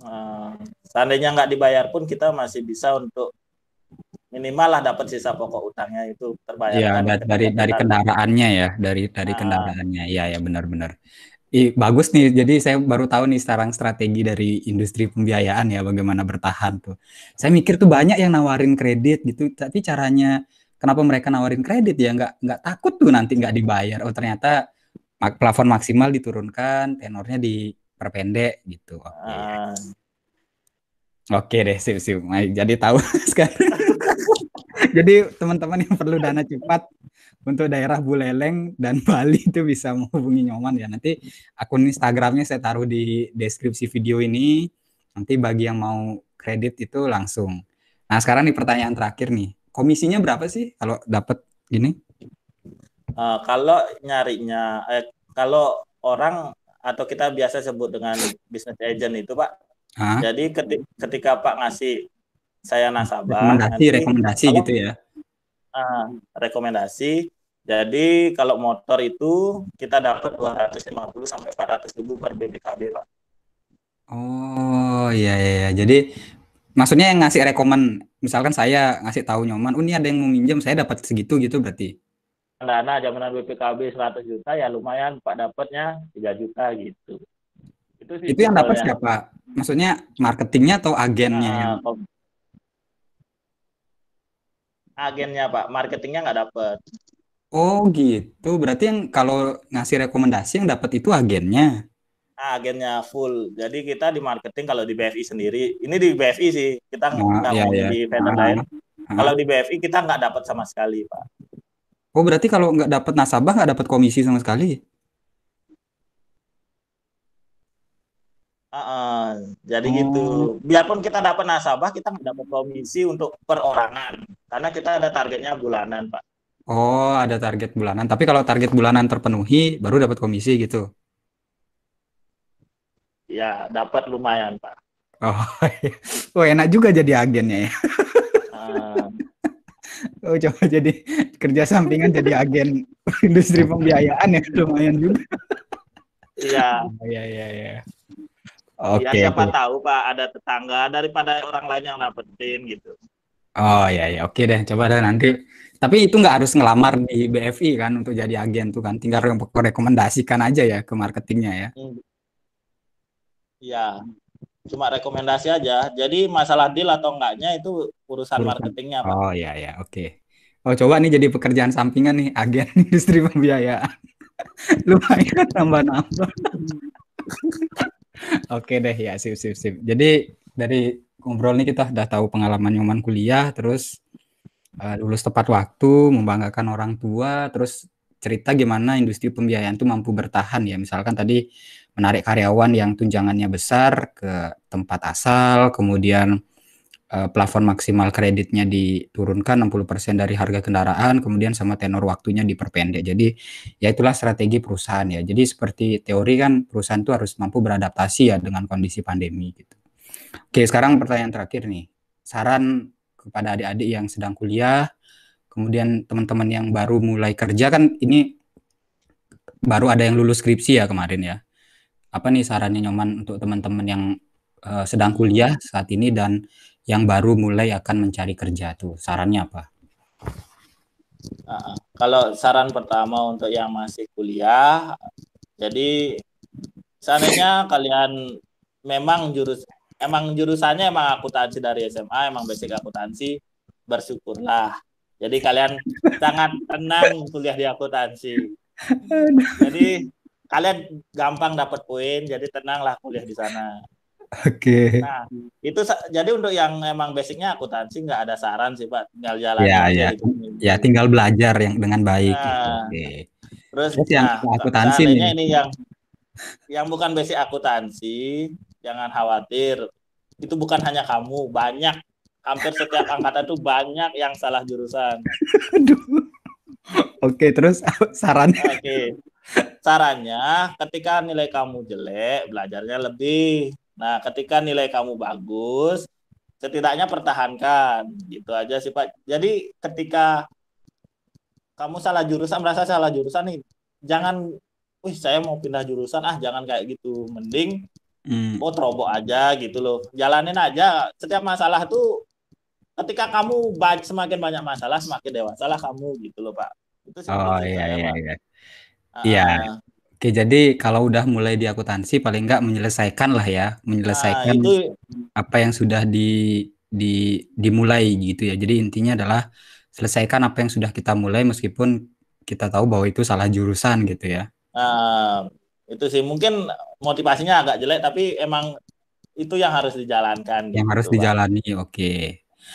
Hmm, seandainya nggak dibayar pun kita masih bisa untuk minimal lah dapat sisa pokok utangnya itu terbayar. Ya dari dari, dari kendaraannya ya dari dari hmm. kendaraannya ya ya benar-benar. I bagus nih. Jadi saya baru tahu nih sekarang strategi dari industri pembiayaan ya bagaimana bertahan tuh. Saya mikir tuh banyak yang nawarin kredit gitu, tapi caranya kenapa mereka nawarin kredit ya nggak nggak takut tuh nanti nggak dibayar oh ternyata plafon maksimal diturunkan tenornya diperpendek gitu oke okay. uh. oke deh sip sip jadi tahu (laughs) sekarang jadi teman-teman yang perlu dana cepat untuk daerah Buleleng dan (laughs) Bali itu bisa menghubungi Nyoman ya nanti akun Instagramnya saya taruh di deskripsi video ini nanti bagi yang mau kredit itu langsung nah sekarang nih pertanyaan terakhir nih komisinya berapa sih kalau dapat gini? Uh, kalau nyarinya, eh, kalau orang atau kita biasa sebut dengan business agent itu pak. huh? Jadi ketika, ketika pak ngasih saya nasabah, rekomendasi, nanti, rekomendasi kalau, gitu ya? Uh, rekomendasi. Jadi kalau motor itu kita dapat 250 sampai 400 ribu per BBKB pak. Oh iya iya, iya. jadi maksudnya yang ngasih rekomen misalkan saya ngasih tahu nyoman oh ini ada yang mau minjem saya dapat segitu gitu berarti dana jaminan BPKB 100 juta ya lumayan Pak dapatnya 3 juta gitu itu sih itu yang dapat siapa maksudnya marketingnya atau agennya nah, yang... agennya Pak marketingnya nggak dapat oh gitu berarti yang kalau ngasih rekomendasi yang dapat itu agennya agennya full. Jadi kita di marketing kalau di BFI sendiri, ini di BFI sih kita nggak nah, iya, iya. di vendor ah, lain. Ah. Kalau di BFI kita nggak dapat sama sekali, Pak. Oh berarti kalau nggak dapat nasabah nggak dapat komisi sama sekali? Uh, jadi gitu. oh. gitu. Biarpun kita dapat nasabah, kita nggak dapat komisi untuk perorangan, karena kita ada targetnya bulanan, Pak. Oh, ada target bulanan. Tapi kalau target bulanan terpenuhi, baru dapat komisi gitu ya dapat lumayan pak. Oh, iya. oh enak juga jadi agennya ya. Uh, oh coba jadi kerja sampingan jadi agen industri pembiayaan ya lumayan juga. Iya. Iya iya iya. Ya, oke. Okay. Ya siapa tahu pak ada tetangga daripada orang lain yang dapetin gitu. Oh iya iya oke deh coba deh nanti. Tapi itu nggak harus ngelamar di BFI kan untuk jadi agen tuh kan. Tinggal rekomendasikan aja ya ke marketingnya ya. Hmm. Ya, Cuma rekomendasi aja. Jadi masalah deal atau enggaknya itu urusan, marketingnya, Pak. Oh iya ya, oke. Okay. Oh coba nih jadi pekerjaan sampingan nih agen (laughs) industri pembiayaan. (laughs) Lumayan tambah nambah (laughs) oke deh ya, sip sip sip. Jadi dari ngobrol nih kita udah tahu pengalaman nyoman kuliah, terus uh, lulus tepat waktu, membanggakan orang tua, terus cerita gimana industri pembiayaan itu mampu bertahan ya. Misalkan tadi menarik karyawan yang tunjangannya besar ke tempat asal, kemudian uh, plafon maksimal kreditnya diturunkan 60% dari harga kendaraan, kemudian sama tenor waktunya diperpendek. Jadi ya itulah strategi perusahaan ya. Jadi seperti teori kan perusahaan itu harus mampu beradaptasi ya dengan kondisi pandemi gitu. Oke, sekarang pertanyaan terakhir nih. Saran kepada adik-adik yang sedang kuliah, kemudian teman-teman yang baru mulai kerja kan ini baru ada yang lulus skripsi ya kemarin ya apa nih sarannya Nyoman untuk teman-teman yang uh, sedang kuliah saat ini dan yang baru mulai akan mencari kerja tuh sarannya apa? Nah, kalau saran pertama untuk yang masih kuliah, jadi seandainya kalian memang jurus emang jurusannya emang akuntansi dari SMA, emang basic akuntansi, bersyukurlah. Jadi kalian sangat tenang kuliah di akuntansi. (laughs) Jadi kalian gampang dapat poin jadi tenanglah kuliah di sana Oke. Okay. Nah, itu jadi untuk yang emang basicnya akuntansi nggak ada saran sih Pak, tinggal jalan. Ya, ya. Gitu. ya tinggal belajar yang dengan baik. Nah, gitu. okay. Terus, terus yang nah, akuntansi nih. ini yang yang bukan basic akuntansi, jangan khawatir. Itu bukan hanya kamu, banyak hampir setiap angkatan tuh banyak yang salah jurusan. (laughs) Oke, okay, terus (laughs) saran. Oke. Okay Caranya ketika nilai kamu jelek, belajarnya lebih. Nah, ketika nilai kamu bagus, setidaknya pertahankan. Gitu aja sih, Pak. Jadi ketika kamu salah jurusan, merasa salah jurusan nih, jangan wih saya mau pindah jurusan ah jangan kayak gitu mending hmm. oh terobok aja gitu loh jalanin aja setiap masalah tuh ketika kamu semakin banyak masalah semakin dewasa lah kamu gitu loh pak itu sih oh iya, iya iya, iya, pak. Iya. Ah. Oke, jadi kalau udah mulai di akuntansi paling nggak menyelesaikan lah ya, ah, menyelesaikan uh, itu... apa yang sudah di di dimulai gitu ya. Jadi intinya adalah selesaikan apa yang sudah kita mulai meskipun kita tahu bahwa itu salah jurusan gitu ya. Uh, itu sih mungkin motivasinya agak jelek tapi emang itu yang harus dijalankan. Yang gitu, harus dijalani, oke. Okay.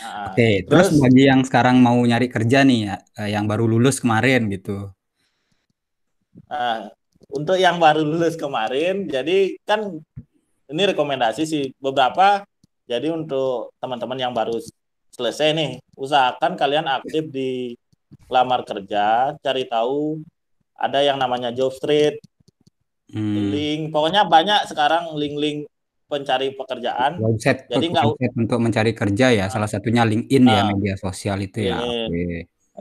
Uh, oke, okay, terus, terus bagi yang sekarang mau nyari kerja nih ya, yang baru lulus kemarin gitu. Uh, untuk yang baru lulus kemarin, jadi kan ini rekomendasi sih beberapa. Jadi untuk teman-teman yang baru selesai nih, usahakan kalian aktif di lamar kerja, cari tahu ada yang namanya job street, hmm. link, pokoknya banyak sekarang link-link pencari pekerjaan. Website, jadi nggak untuk mencari kerja ya, nah, salah satunya LinkedIn ya, nah, ya media sosial itu ya. Iya. okay.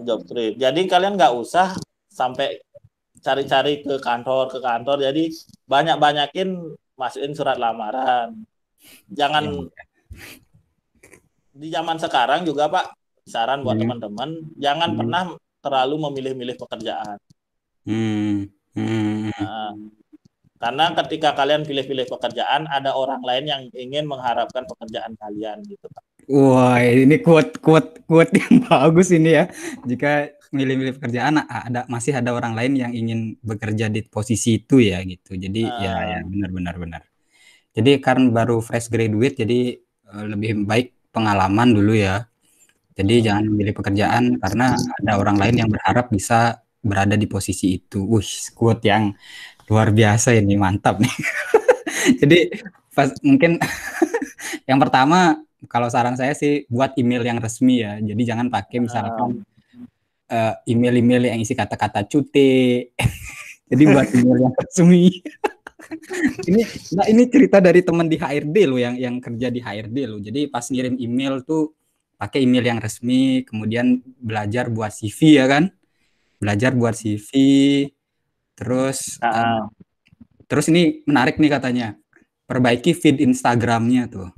Job street. Jadi kalian nggak usah sampai cari-cari ke kantor ke kantor jadi banyak-banyakin masukin surat lamaran jangan iya. di zaman sekarang juga pak saran buat iya. teman-teman hmm. jangan hmm. pernah terlalu memilih-milih pekerjaan hmm. Hmm. Nah, karena ketika kalian pilih-pilih pekerjaan ada orang lain yang ingin mengharapkan pekerjaan kalian gitu pak wah ini kuat kuat kuat yang (laughs) bagus ini ya jika milih-milih pekerjaan ada masih ada orang lain yang ingin bekerja di posisi itu ya gitu jadi uh. ya, ya benar-benar benar jadi karena baru fresh graduate jadi uh, lebih baik pengalaman dulu ya jadi uh. jangan memilih pekerjaan karena ada orang lain yang berharap bisa berada di posisi itu wih quote yang luar biasa ini mantap nih (laughs) jadi pas mungkin (laughs) yang pertama kalau saran saya sih buat email yang resmi ya jadi jangan pakai misalkan uh uh, email-email yang isi kata-kata cuti, (laughs) Jadi buat email yang resmi. (laughs) ini nah ini cerita dari teman di HRD lo yang yang kerja di HRD lo. Jadi pas ngirim email tuh pakai email yang resmi, kemudian belajar buat CV ya kan? Belajar buat CV. Terus uh, uh, terus ini menarik nih katanya. Perbaiki feed Instagramnya tuh.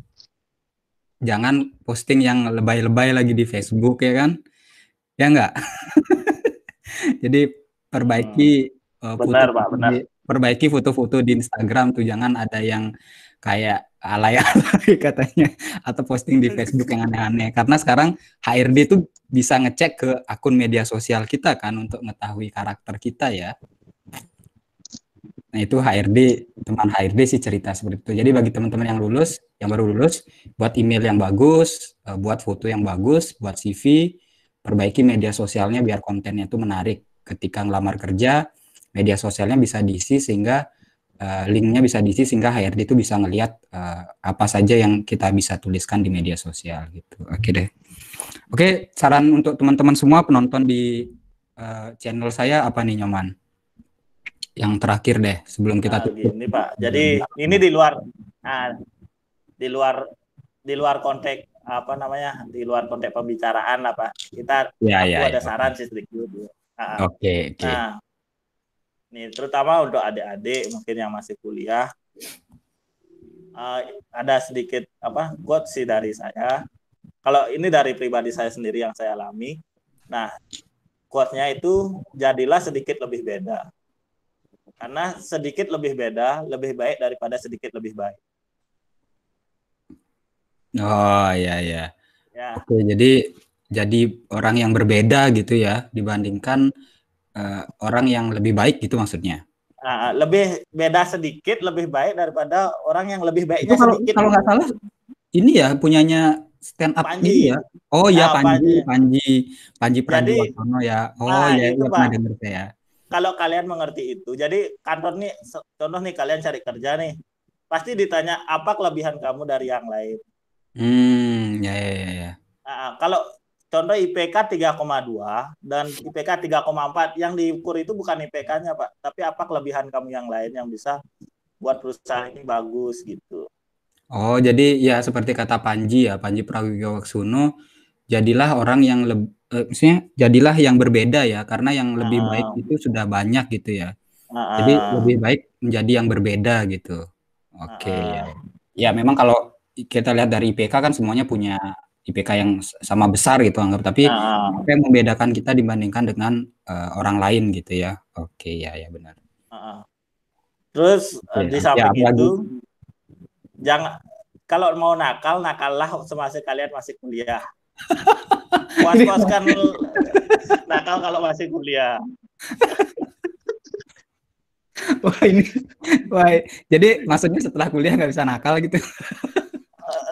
Jangan posting yang lebay-lebay lagi di Facebook ya kan? Ya enggak? (laughs) Jadi perbaiki hmm. Eh, benar, foto, Pak, benar. perbaiki foto-foto di Instagram tuh jangan ada yang kayak alay alay (laughs) katanya atau posting di Facebook yang aneh-aneh karena sekarang HRD itu bisa ngecek ke akun media sosial kita kan untuk mengetahui karakter kita ya. Nah itu HRD teman HRD sih cerita seperti itu. Jadi bagi teman-teman yang lulus, yang baru lulus, buat email yang bagus, eh, buat foto yang bagus, buat CV, perbaiki media sosialnya biar kontennya itu menarik. Ketika ngelamar kerja, media sosialnya bisa diisi sehingga uh, linknya bisa diisi sehingga HRD itu bisa ngelihat uh, apa saja yang kita bisa tuliskan di media sosial gitu. Oke okay deh. Oke, okay, saran untuk teman-teman semua penonton di uh, channel saya apa nih Nyoman? Yang terakhir deh sebelum kita nah, tutup. Ini Pak. Jadi ini di luar nah, di luar di luar konteks apa namanya di luar konteks pembicaraan lah pak kita ya, aku ya, ada ya. saran sih sedikit nah, oke okay, okay. nah ini terutama untuk adik-adik mungkin yang masih kuliah uh, ada sedikit apa quote sih dari saya kalau ini dari pribadi saya sendiri yang saya alami nah quote-nya itu jadilah sedikit lebih beda karena sedikit lebih beda lebih baik daripada sedikit lebih baik Oh, iya iya. Ya. Oke, jadi jadi orang yang berbeda gitu ya dibandingkan uh, orang yang lebih baik gitu maksudnya. Uh, lebih beda sedikit, lebih baik daripada orang yang lebih baiknya kalau, sedikit. Kalau nggak salah ini ya punyanya stand up Panji. ini ya. Oh ya nah, Panji, Panji, Panji, Panji Pragiwaksono ya. Oh nah, ya, itu, ya pernah dengar saya. Kalau kalian mengerti itu, jadi kantor nih, contoh nih kalian cari kerja nih, pasti ditanya apa kelebihan kamu dari yang lain. Hmm, ya, ya ya ya. Nah, kalau contoh IPK 3,2 dan IPK 3,4 yang diukur itu bukan IPK-nya pak tapi apa kelebihan kamu yang lain yang bisa buat perusahaan ini bagus gitu oh jadi ya seperti kata Panji ya Panji Pragiwaksono jadilah orang yang lebih eh, maksudnya jadilah yang berbeda ya karena yang lebih ah. baik itu sudah banyak gitu ya jadi ah. lebih baik menjadi yang berbeda gitu oke okay, ah. ya ya memang kalau kita lihat dari IPK kan semuanya punya IPK yang sama besar gitu anggap tapi uh, apa yang membedakan kita dibandingkan dengan uh, orang lain gitu ya oke okay, ya ya benar uh, terus okay, eh, di samping ya, itu lagi. jangan kalau mau nakal nakallah semasa kalian masih kuliah was-waskan (laughs) nakal kalau masih kuliah wah ini wah jadi maksudnya setelah kuliah nggak bisa nakal gitu (laughs)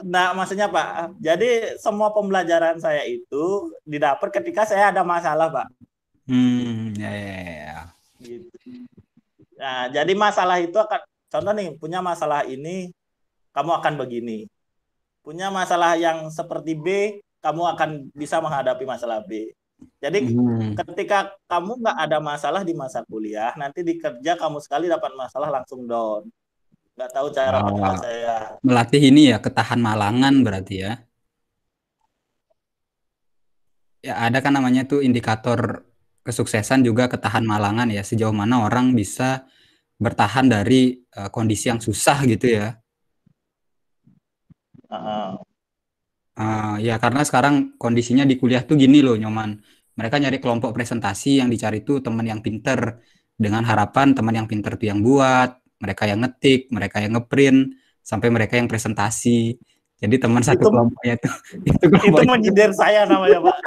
nah maksudnya Pak, jadi semua pembelajaran saya itu didapat ketika saya ada masalah Pak. Hmm, ya, ya ya ya. Gitu. Nah, jadi masalah itu akan contoh nih punya masalah ini kamu akan begini. Punya masalah yang seperti B, kamu akan bisa menghadapi masalah B. Jadi hmm. ketika kamu nggak ada masalah di masa kuliah, nanti di kerja kamu sekali dapat masalah langsung down nggak tahu cara oh, saya melatih ini ya ketahan malangan berarti ya ya ada kan namanya tuh indikator kesuksesan juga ketahan malangan ya sejauh mana orang bisa bertahan dari uh, kondisi yang susah gitu ya uh, uh, ya karena sekarang kondisinya di kuliah tuh gini loh nyoman mereka nyari kelompok presentasi yang dicari tuh teman yang pinter dengan harapan teman yang pinter tuh yang buat mereka yang ngetik, mereka yang ngeprint, sampai mereka yang presentasi. Jadi teman satu itu, kelompoknya itu (laughs) itu, kelompok itu menyindir saya namanya pak. (laughs)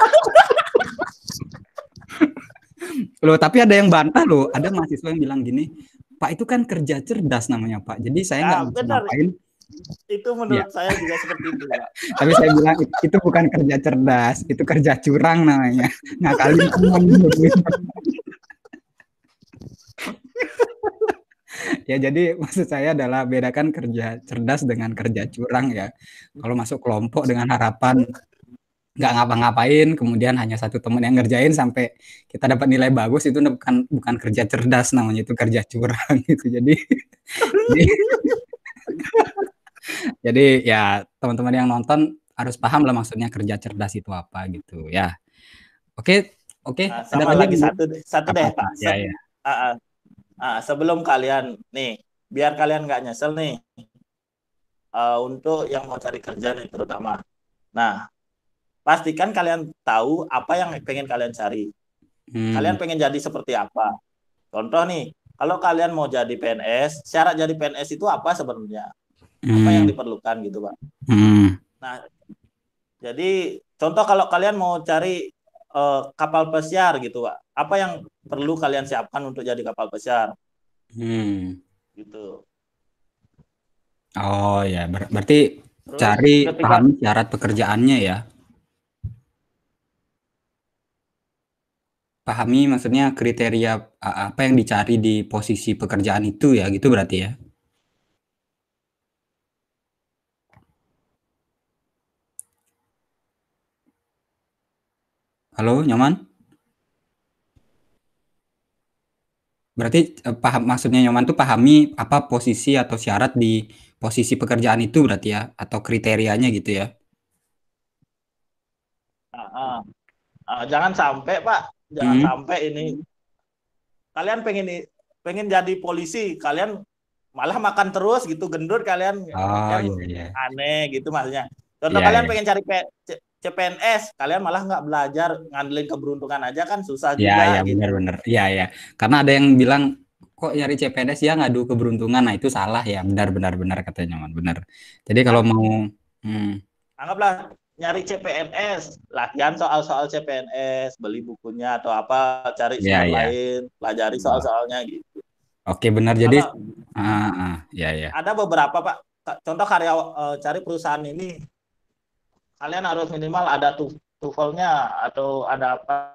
loh tapi ada yang bantah loh, ada mahasiswa yang bilang gini, Pak itu kan kerja cerdas namanya Pak. Jadi saya nggak nah, ngapain. Itu menurut ya. saya juga seperti itu. Pak. (laughs) tapi saya bilang itu bukan kerja cerdas, itu kerja curang namanya. Nah Ngakalin ini (laughs) ya jadi maksud saya adalah bedakan kerja cerdas dengan kerja curang ya. Kalau masuk kelompok dengan harapan nggak ngapa-ngapain, kemudian hanya satu teman yang ngerjain sampai kita dapat nilai bagus itu bukan bukan kerja cerdas namanya itu kerja curang (laughs) gitu. Jadi (laughs) jadi, ya teman-teman yang nonton harus paham lah maksudnya kerja cerdas itu apa gitu ya. Oke, oke. Ah, ada sama lagi satu satu deh Pak. Ya, ya. Ah, ah. Nah, sebelum kalian nih, biar kalian nggak nyesel nih, uh, untuk yang mau cari kerja nih terutama. Nah, pastikan kalian tahu apa yang pengen kalian cari. Hmm. Kalian pengen jadi seperti apa? Contoh nih, kalau kalian mau jadi PNS, syarat jadi PNS itu apa sebenarnya? Hmm. Apa yang hmm. diperlukan gitu, Pak? Hmm. Nah, jadi contoh kalau kalian mau cari uh, kapal pesiar gitu, Pak. Apa yang perlu kalian siapkan untuk jadi kapal pesiar. Hmm. Gitu. Oh ya, ber berarti Terus, cari ketika... pahami syarat pekerjaannya ya. Pahami maksudnya kriteria apa yang dicari di posisi pekerjaan itu ya, gitu berarti ya. Halo, nyaman? Berarti eh, paham maksudnya nyoman tuh pahami apa posisi atau syarat di posisi pekerjaan itu berarti ya? Atau kriterianya gitu ya? uh, uh, jangan sampai, Pak, jangan hmm. sampai ini kalian pengen ini pengen jadi polisi, kalian malah makan terus gitu, gendur kalian, Oh, kalian iya iya. aneh gitu maksudnya. Contoh Iya kalian iya. pengen cari CPNS kalian malah nggak belajar ngandelin keberuntungan aja kan susah ya, juga. Iya gitu. benar-benar. Iya ya. Karena ada yang bilang kok nyari CPNS ya ngadu keberuntungan nah itu salah ya benar-benar benar katanya man benar. Jadi kalau mau hmm. anggaplah nyari CPNS latihan soal-soal CPNS beli bukunya atau apa cari ya, soal ya. lain pelajari soal-soalnya gitu. Oke benar jadi ah, ah, ya ya. Ada beberapa pak contoh karya uh, eh, cari perusahaan ini kalian harus minimal ada tu tuvelnya atau ada apa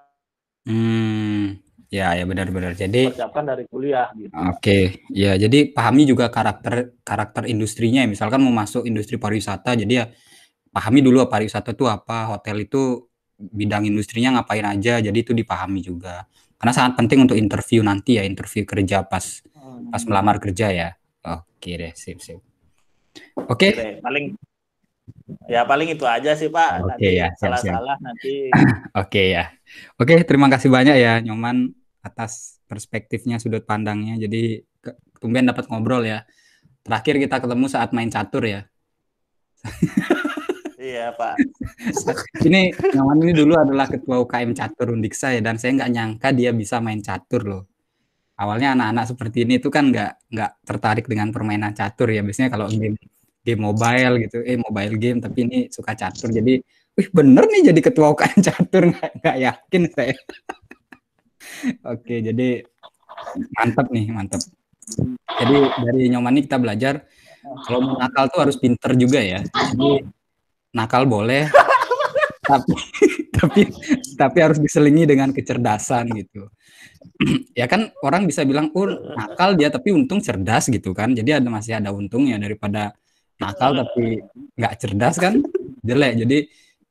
hmm ya ya benar-benar jadi persiapkan dari kuliah gitu. oke okay. ya jadi pahami juga karakter karakter industrinya ya. misalkan mau masuk industri pariwisata jadi ya pahami dulu pariwisata itu apa hotel itu bidang industrinya ngapain aja jadi itu dipahami juga karena sangat penting untuk interview nanti ya interview kerja pas pas hmm. melamar kerja ya oke deh sip sip oke okay. paling Ya paling itu aja sih Pak. Oke okay, ya. Salah-salah siap, nanti. (clears throat) Oke okay, ya. Oke okay, terima kasih banyak ya Nyoman atas perspektifnya sudut pandangnya. Jadi ke- kemudian dapat ngobrol ya. Terakhir kita ketemu saat main catur ya. (laughs) iya Pak. ini Nyoman ini dulu adalah ketua UKM catur Undiksa ya dan saya nggak nyangka dia bisa main catur loh awalnya anak-anak seperti ini itu kan nggak nggak tertarik dengan permainan catur ya biasanya kalau game game mobile gitu eh mobile game tapi ini suka catur jadi wih bener nih jadi ketua UKM (laughs) catur nggak, yakin saya (laughs) oke jadi mantap nih mantap jadi dari nyoman ini kita belajar kalau mau nakal tuh harus pinter juga ya jadi nakal boleh (laughs) tapi tapi tapi harus diselingi dengan kecerdasan gitu (clears throat) ya kan orang bisa bilang oh nakal dia tapi untung cerdas gitu kan jadi ada masih ada untungnya daripada nakal tapi nggak cerdas kan jelek jadi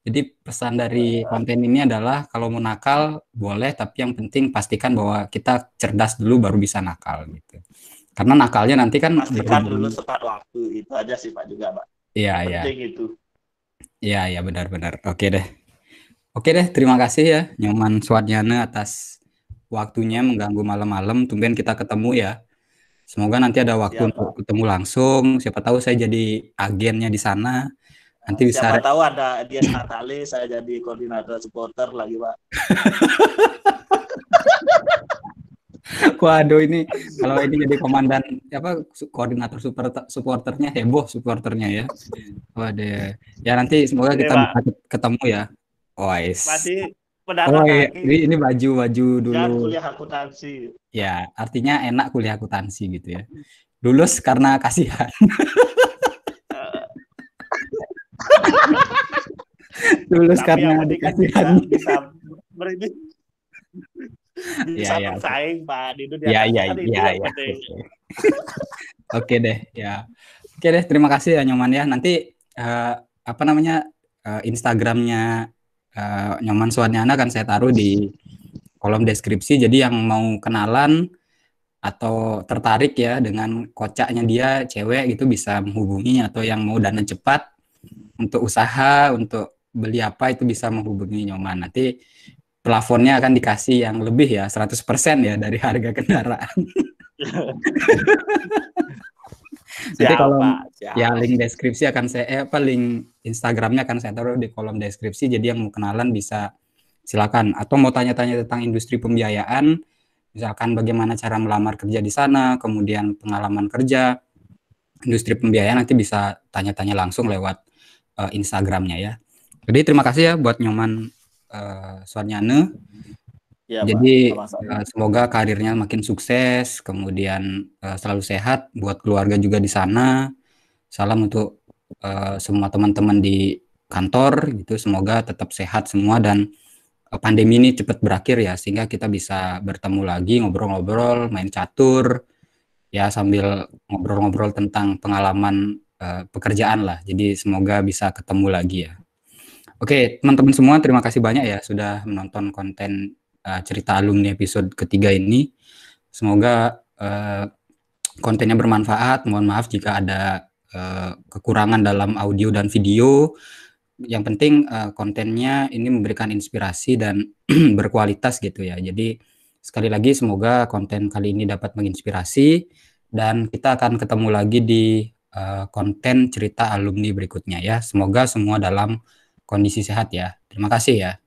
jadi pesan dari konten ini adalah kalau mau nakal boleh tapi yang penting pastikan bahwa kita cerdas dulu baru bisa nakal gitu karena nakalnya nanti kan pastikan dulu tepat waktu itu aja sih pak juga pak iya iya iya iya benar-benar oke deh oke deh terima kasih ya Nyoman Swadjana atas waktunya mengganggu malam-malam tumben kita ketemu ya Semoga nanti ada waktu untuk ketemu langsung. Siapa tahu saya jadi agennya di sana. Nanti bisa. Siapa tahu ada dia Natali, saya jadi koordinator supporter lagi, Pak. (laughs) Waduh ini kalau ini jadi komandan apa koordinator super, supporternya heboh supporternya ya. Waduh. Ya nanti semoga kita Oke, ketemu ya. Wise. Masih oh, iya. ini. ini baju baju dulu. Dan kuliah akuntansi. Ya, artinya enak kuliah akuntansi gitu ya. Lulus karena kasihan. (laughs) Lulus Tapi karena dikasihan. Bisa, bisa, iya, iya, ya, bersaing ya. Pak di ya, ya, ya, ya. Oke deh, ya. Oke deh, terima kasih ya Nyoman ya. Nanti uh, apa namanya uh, Instagramnya uh, Nyoman Suwanyana akan saya taruh di kolom deskripsi. Jadi yang mau kenalan atau tertarik ya dengan kocaknya dia cewek gitu bisa menghubungi atau yang mau dana cepat untuk usaha untuk beli apa itu bisa menghubungi Nyoman. Nanti plafonnya akan dikasih yang lebih ya 100% ya dari harga kendaraan. (laughs) Nanti kalau ya link deskripsi akan saya eh, apa link Instagramnya akan saya taruh di kolom deskripsi jadi yang mau kenalan bisa silakan atau mau tanya-tanya tentang industri pembiayaan misalkan bagaimana cara melamar kerja di sana kemudian pengalaman kerja industri pembiayaan nanti bisa tanya-tanya langsung lewat uh, Instagramnya ya jadi terima kasih ya buat Nyoman uh, eh, Swarnyane Ya, Jadi eh, semoga karirnya makin sukses, kemudian eh, selalu sehat buat keluarga juga di sana. Salam untuk eh, semua teman-teman di kantor gitu. Semoga tetap sehat semua dan pandemi ini cepat berakhir ya sehingga kita bisa bertemu lagi ngobrol-ngobrol, main catur ya sambil ngobrol-ngobrol tentang pengalaman pekerjaan lah. Jadi semoga bisa ketemu lagi ya. Oke, teman-teman semua terima kasih banyak ya sudah menonton konten uh, cerita alumni episode ketiga ini. Semoga uh, kontennya bermanfaat. Mohon maaf jika ada uh, kekurangan dalam audio dan video. Yang penting uh, kontennya ini memberikan inspirasi dan (clears throat) berkualitas gitu ya. Jadi sekali lagi semoga konten kali ini dapat menginspirasi dan kita akan ketemu lagi di uh, konten cerita alumni berikutnya ya. Semoga semua dalam kondisi sehat ya. Terima kasih ya.